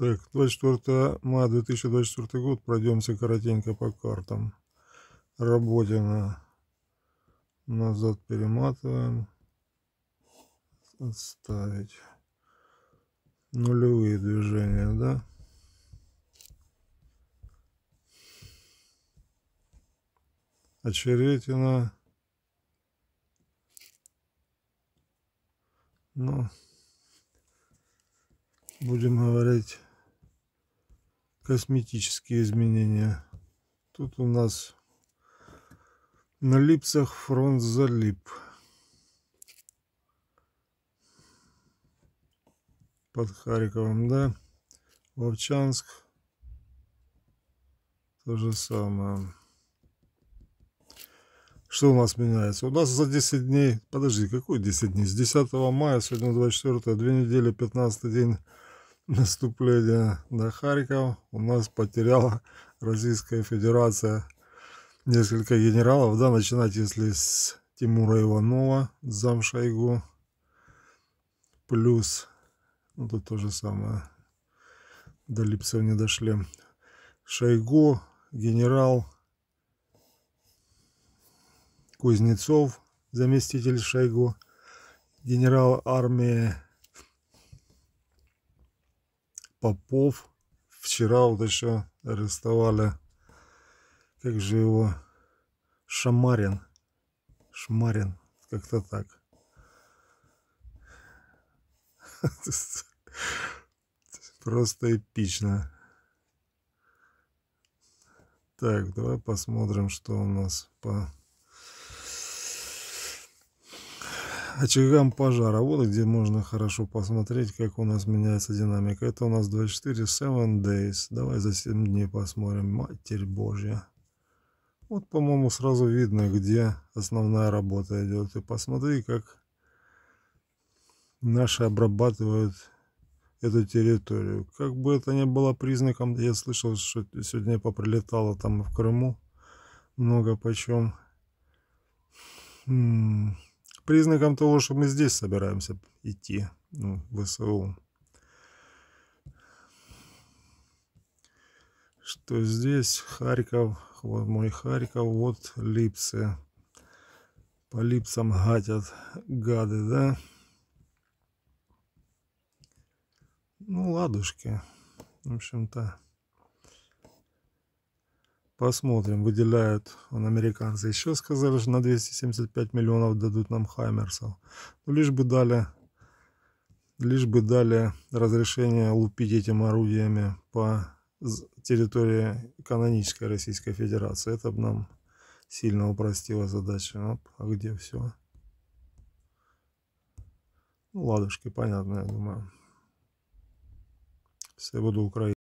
Так, 24 мая 2024 год. Пройдемся коротенько по картам. Работина. Назад перематываем. Отставить. Нулевые движения, да? Очеретина. Ну, будем говорить косметические изменения. Тут у нас на липсах фронт залип. Под Харьковом, да. Вовчанск. То же самое. Что у нас меняется? У нас за 10 дней, подожди, какой 10 дней? С 10 мая, сегодня 24, две недели, 15 день наступления на Харьков у нас потеряла Российская Федерация несколько генералов, да, начинать если с Тимура Иванова, зам замшайгу, плюс, ну тут то же самое, до Липцева не дошли, Шойгу, генерал Кузнецов, заместитель Шойгу, генерал армии Попов. Вчера вот еще арестовали, как же его, Шамарин. Шмарин, как-то так. Просто эпично. Так, давай посмотрим, что у нас по очагам пожара. Вот где можно хорошо посмотреть, как у нас меняется динамика. Это у нас 24 7 days. Давай за 7 дней посмотрим. Матерь Божья. Вот, по-моему, сразу видно, где основная работа идет. И посмотри, как наши обрабатывают эту территорию. Как бы это ни было признаком, я слышал, что сегодня поприлетало там в Крыму много почем признаком того, что мы здесь собираемся идти, ну, в СУ. Что здесь? Харьков, вот мой Харьков, вот Липцы. По Липцам гадят гады, да? Ну, ладушки, в общем-то. Посмотрим, выделяют он американцы. Еще сказали, что на 275 миллионов дадут нам Хаймерсов. Ну, лишь бы дали, лишь бы дали разрешение лупить этим орудиями по территории канонической Российской Федерации. Это бы нам сильно упростило задачу. Оп, а где все? Ну, ладушки, понятно, я думаю. Все буду Украина.